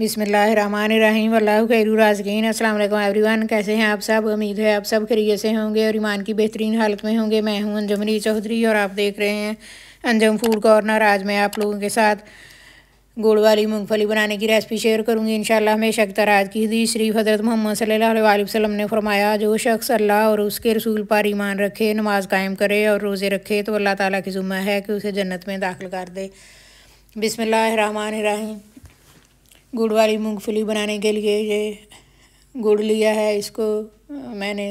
बिसमीम्लाजगीन असल एवरीवन कैसे हैं आप सब उम्मीद है आप सब खरीय से होंगे और ईमान की बेहतरीन हालत में होंगे मैं हूं अंजमरी चौधरी और आप देख रहे हैं अंजम फूड कॉर्नर आज मैं आप लोगों के साथ गुड़ वाली मूँगफली बनाने की रेसिपी शेयर करूँगी इन हमेशा की तरह आज की हदीस शरीफ हज़रत मोहम्मद सल्ला वसलम ने फरमाया जो शख्स अल्लाह और उसके रसूल पर ईमान रखे नमाज कायम करे और रोज़े रखे तो अल्लाह ताली की जुम्मा है कि उसे जन्नत में दाखिल कर दे बिसमीम गुड़ वाली मूँगफली बनाने के लिए ये गुड़ लिया है इसको मैंने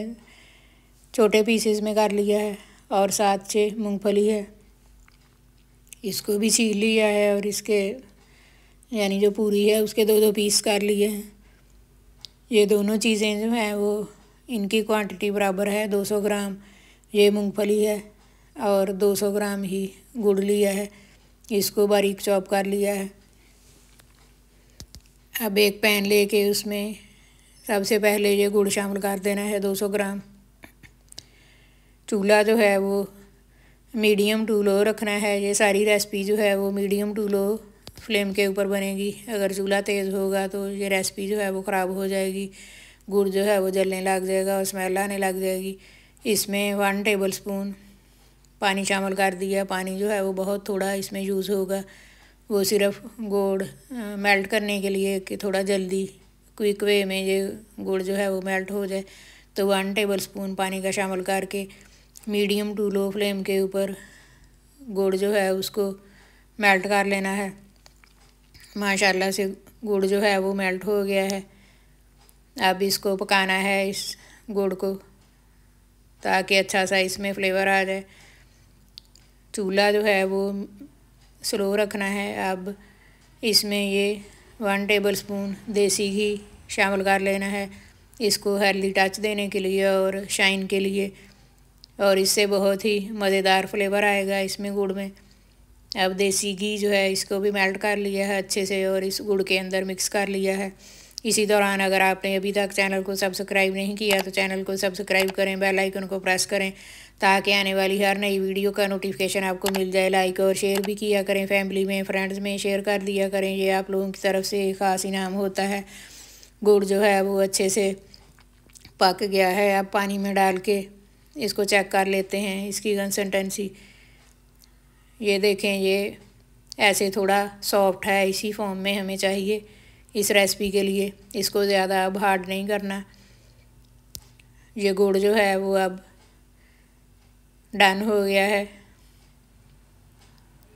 छोटे पीसेस में कर लिया है और साथ से मूँगफली है इसको भी छील लिया है और इसके यानी जो पूरी है उसके दो दो पीस कर लिए हैं ये दोनों चीज़ें जो हैं वो इनकी क्वांटिटी बराबर है 200 ग्राम ये मूँगफली है और 200 ग्राम ही गुड़ लिया है इसको बारीक चॉप कर लिया है अब एक पैन लेके उसमें सबसे पहले ये गुड़ शामिल कर देना है 200 ग्राम चूल्हा जो है वो मीडियम टू लो रखना है ये सारी रेसिपी जो है वो मीडियम टू लो फ्लेम के ऊपर बनेगी अगर चूल्हा तेज़ होगा तो ये रेसिपी जो है वो ख़राब हो जाएगी गुड़ जो है वो जलने लग जाएगा और स्मेल आने लग जाएगी इसमें वन टेबल स्पून पानी शामिल कर दिया पानी जो है वो बहुत थोड़ा इसमें यूज़ होगा वो सिर्फ गुड़ मेल्ट करने के लिए कि थोड़ा जल्दी क्विक वे में ये गुड़ जो है वो मेल्ट हो जाए तो वन टेबल स्पून पानी का शामिल करके मीडियम टू लो फ्लेम के ऊपर गुड़ जो है उसको मेल्ट कर लेना है माशाल्लाह से गुड़ जो है वो मेल्ट हो गया है अब इसको पकाना है इस गुड़ को ताकि अच्छा सा इसमें फ्लेवर आ जाए चूल्हा जो है वो स्लो रखना है अब इसमें ये वन टेबल स्पून देसी घी शामिल कर लेना है इसको हेल्दी टच देने के लिए और शाइन के लिए और इससे बहुत ही मज़ेदार फ्लेवर आएगा इसमें गुड़ में अब देसी घी जो है इसको भी मेल्ट कर लिया है अच्छे से और इस गुड़ के अंदर मिक्स कर लिया है इसी दौरान अगर आपने अभी तक चैनल को सब्सक्राइब नहीं किया तो चैनल को सब्सक्राइब करें बेल आइकन को प्रेस करें ताकि आने वाली हर नई वीडियो का नोटिफिकेशन आपको मिल जाए लाइक और शेयर भी किया करें फैमिली में फ्रेंड्स में शेयर कर दिया करें ये आप लोगों की तरफ से ख़ास इनाम होता है गुड़ जो है वो अच्छे से पक गया है अब पानी में डाल के इसको चेक कर लेते हैं इसकी कंसनटेंसी ये देखें ये ऐसे थोड़ा सॉफ्ट है इसी फॉर्म में हमें चाहिए इस रेसिपी के लिए इसको ज़्यादा अब हार्ड नहीं करना ये गुड़ जो है वो अब डन हो गया है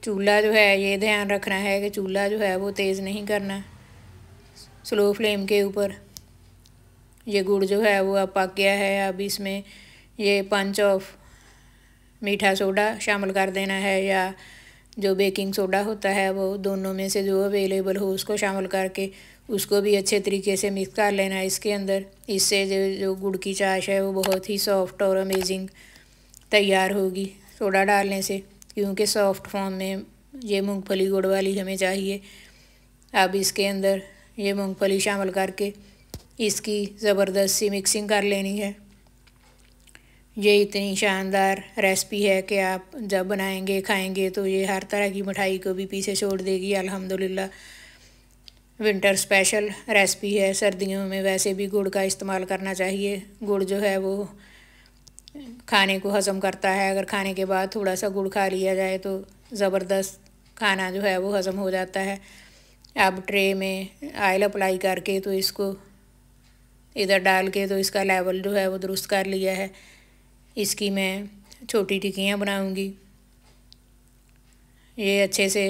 चूल्हा जो है ये ध्यान रखना है कि चूल्हा जो है वो तेज़ नहीं करना स्लो फ्लेम के ऊपर ये गुड़ जो है वो अब पक गया है अब इसमें ये पंच ऑफ मीठा सोडा शामिल कर देना है या जो बेकिंग सोडा होता है वो दोनों में से जो अवेलेबल हो उसको शामिल करके उसको भी अच्छे तरीके से मिक्स कर लेना है इसके अंदर इससे जो जो गुड़ की चाश है वो बहुत ही सॉफ्ट और अमेजिंग तैयार होगी सोडा डालने से क्योंकि सॉफ्ट फॉर्म में ये मूंगफली गुड़ वाली हमें चाहिए अब इसके अंदर ये मूंगफली शामिल करके इसकी ज़बरदस्त सी मिक्सिंग कर लेनी है ये इतनी शानदार रेसिपी है कि आप जब बनाएंगे खाएंगे तो ये हर तरह की मिठाई को भी पीछे छोड़ देगी अल्हम्दुलिल्लाह विंटर स्पेशल रेसिपी है सर्दियों में वैसे भी गुड़ का इस्तेमाल करना चाहिए गुड़ जो है वो खाने को हज़म करता है अगर खाने के बाद थोड़ा सा गुड़ खा लिया जाए तो ज़बरदस्त खाना जो है वो हज़म हो जाता है अब ट्रे में आयल अप्लाई करके तो इसको इधर डाल के तो इसका लेवल जो है वो दुरुस्त कर लिया है इसकी मैं छोटी टिकियाँ बनाऊँगी ये अच्छे से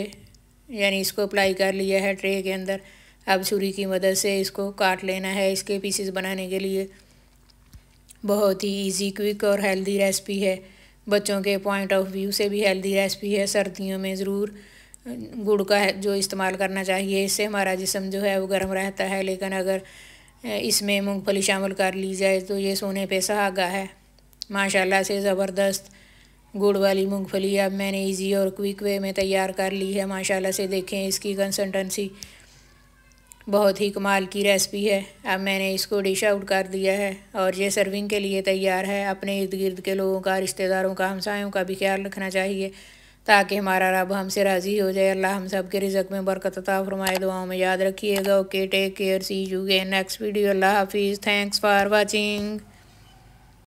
यानी इसको अप्लाई कर लिया है ट्रे के अंदर अब छुरी की मदद से इसको काट लेना है इसके पीसेस बनाने के लिए बहुत ही इजी क्विक और हेल्दी रेसिपी है बच्चों के पॉइंट ऑफ व्यू से भी हेल्दी रेसिपी है सर्दियों में ज़रूर गुड़ का जो इस्तेमाल करना चाहिए इससे हमारा जिसम जो है वो गर्म रहता है लेकिन अगर इसमें मूँगफली शामिल कर ली जाए तो ये सोने पे सहागा है माशाल्लाह से ज़बरदस्त गुड़ वाली मूँगफली अब मैंने इजी और क्विक वे में तैयार कर ली है माशाल्लाह से देखें इसकी कंसल्टेंसी बहुत ही कमाल की रेसिपी है अब मैंने इसको डिश आउट कर दिया है और ये सर्विंग के लिए तैयार है अपने इर्द गिर्द के लोगों का रिश्तेदारों का हमसायों का भी ख्याल रखना चाहिए ताकि हमारा रब हमसे राज़ी हो जाए अल्लाह हम सब के रिजक में बरकत अता फरमाए दुआओं में याद रखिएगा okay take care see you again next video अल्लाह हाफिज़ थैंक्स फॉर वॉचिंग